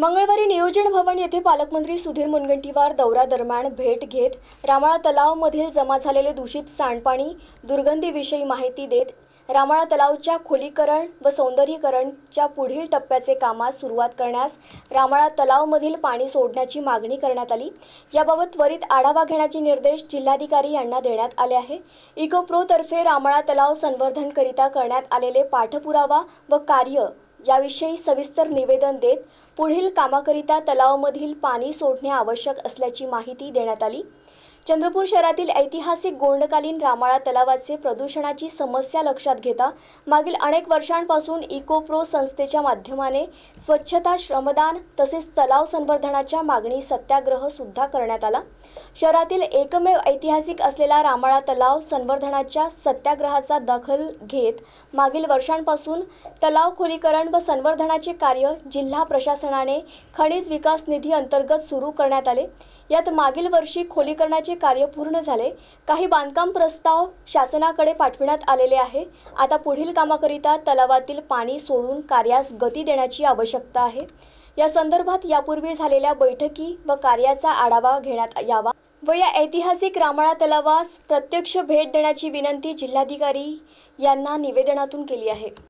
मंगळवारी नियोजन भवन येथे पालकमंत्री सुधीर मुनगंटीवार दौरा दरम्यान भेट घेत रामाळा तलावमधील जमा झालेले दूषित सांडपाणी दुर्गंधीविषयी माहिती देत रामाळा तलावच्या खोलीकरण व सौंदर्यीकरणच्या पुढील टप्प्याचे कामास सुरुवात करण्यास रामाळा तलावमधील पाणी सोडण्याची मागणी करण्यात आली याबाबत त्वरित आढावा घेण्याचे निर्देश जिल्हाधिकारी यांना देण्यात आले आहे इकोप्रोतर्फे रामाळा तलाव संवर्धनकरिता करण्यात आलेले पाठपुरावा व कार्य याविषयी सविस्तर निवेदन देत पुढील कामाकरिता तलावामधील पाणी सोडणे आवश्यक असल्याची माहिती देण्यात आली चंद्रपूर शहरातील ऐतिहासिक गोंडकालीन रामाळा तलावाचे प्रदूषणाची समस्या लक्षात घेता मागील अनेक वर्षांपासून इकोप्रो संस्थेच्या माध्यमाने स्वच्छता श्रमदान तसेच तलाव संवर्धनाच्या मागणी सत्याग्रह सुद्धा करण्यात आला शहरातील एकमेव ऐतिहासिक असलेला रामाळा तलाव संवर्धनाच्या सत्याग्रहाचा दखल घेत मागील वर्षांपासून तलाव खोलीकरण व संवर्धनाचे कार्य जिल्हा प्रशासनाने खनिज विकास निधी अंतर्गत सुरू करण्यात आले यात मागील वर्षी खोलीकरणाचे कार्य पूर्ण झाले काही बांधकाम प्रस्ताव शासनाकडे पाठविण्यात आलेले आहे आता पुढील कामाकरिता तलावातील पाणी सोडून कार्यास गती देण्याची आवश्यकता आहे या संदर्भात यापूर्वी झालेल्या बैठकी व कार्याचा आढावा घेण्यात यावा व या ऐतिहासिक रामाळा तलावास प्रत्यक्ष भेट देण्याची विनंती जिल्हाधिकारी यांना निवेदनातून केली आहे